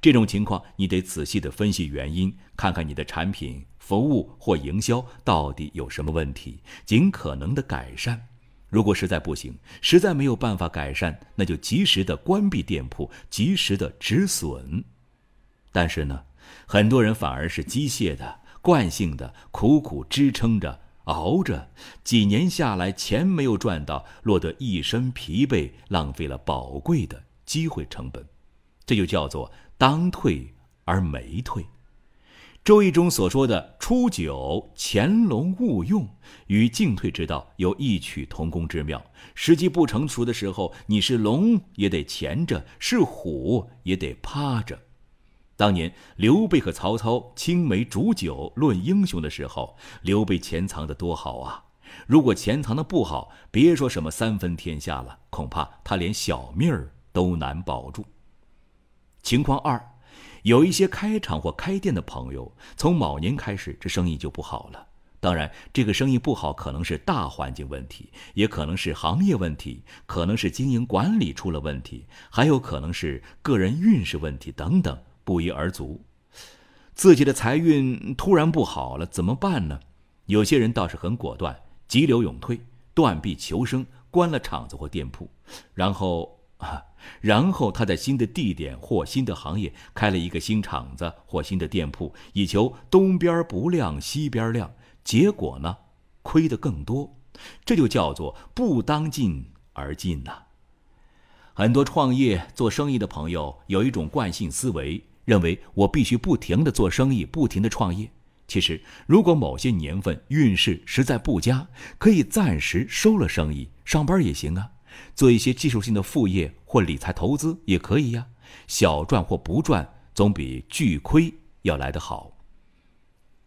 这种情况，你得仔细的分析原因，看看你的产品、服务或营销到底有什么问题，尽可能的改善。如果实在不行，实在没有办法改善，那就及时的关闭店铺，及时的止损。但是呢，很多人反而是机械的、惯性的，苦苦支撑着、熬着，几年下来，钱没有赚到，落得一身疲惫，浪费了宝贵的机会成本，这就叫做。当退而没退，《周易》中所说的“初九，潜龙勿用”与进退之道有异曲同工之妙。时机不成熟的时候，你是龙也得潜着，是虎也得趴着。当年刘备和曹操青梅煮酒论英雄的时候，刘备潜藏的多好啊！如果潜藏的不好，别说什么三分天下了，恐怕他连小命儿都难保住。情况二，有一些开厂或开店的朋友，从某年开始，这生意就不好了。当然，这个生意不好，可能是大环境问题，也可能是行业问题，可能是经营管理出了问题，还有可能是个人运势问题等等，不一而足。自己的财运突然不好了，怎么办呢？有些人倒是很果断，急流勇退，断臂求生，关了厂子或店铺，然后。啊，然后他在新的地点或新的行业开了一个新厂子或新的店铺，以求东边不亮西边亮。结果呢，亏得更多。这就叫做不当进而进呐。很多创业做生意的朋友有一种惯性思维，认为我必须不停的做生意，不停的创业。其实，如果某些年份运势实在不佳，可以暂时收了生意，上班也行啊。做一些技术性的副业或理财投资也可以呀，小赚或不赚，总比巨亏要来得好。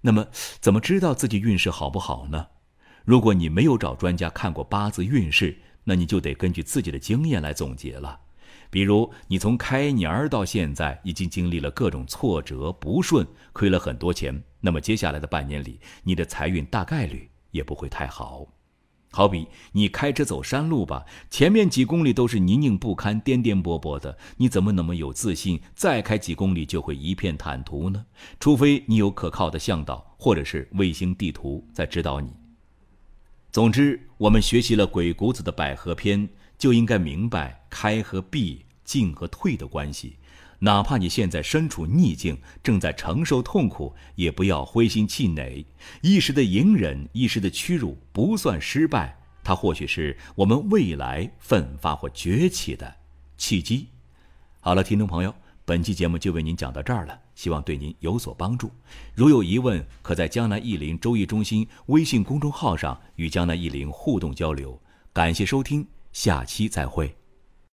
那么，怎么知道自己运势好不好呢？如果你没有找专家看过八字运势，那你就得根据自己的经验来总结了。比如，你从开年儿到现在已经经历了各种挫折不顺，亏了很多钱，那么接下来的半年里，你的财运大概率也不会太好。好比你开车走山路吧，前面几公里都是泥泞不堪、颠颠簸簸的，你怎么那么有自信，再开几公里就会一片坦途呢？除非你有可靠的向导或者是卫星地图在指导你。总之，我们学习了鬼谷子的《百合篇》，就应该明白开和闭、进和退的关系。哪怕你现在身处逆境，正在承受痛苦，也不要灰心气馁。一时的隐忍，一时的屈辱不算失败，它或许是我们未来奋发或崛起的契机。好了，听众朋友，本期节目就为您讲到这儿了，希望对您有所帮助。如有疑问，可在“江南易林周易中心”微信公众号上与“江南易林”互动交流。感谢收听，下期再会。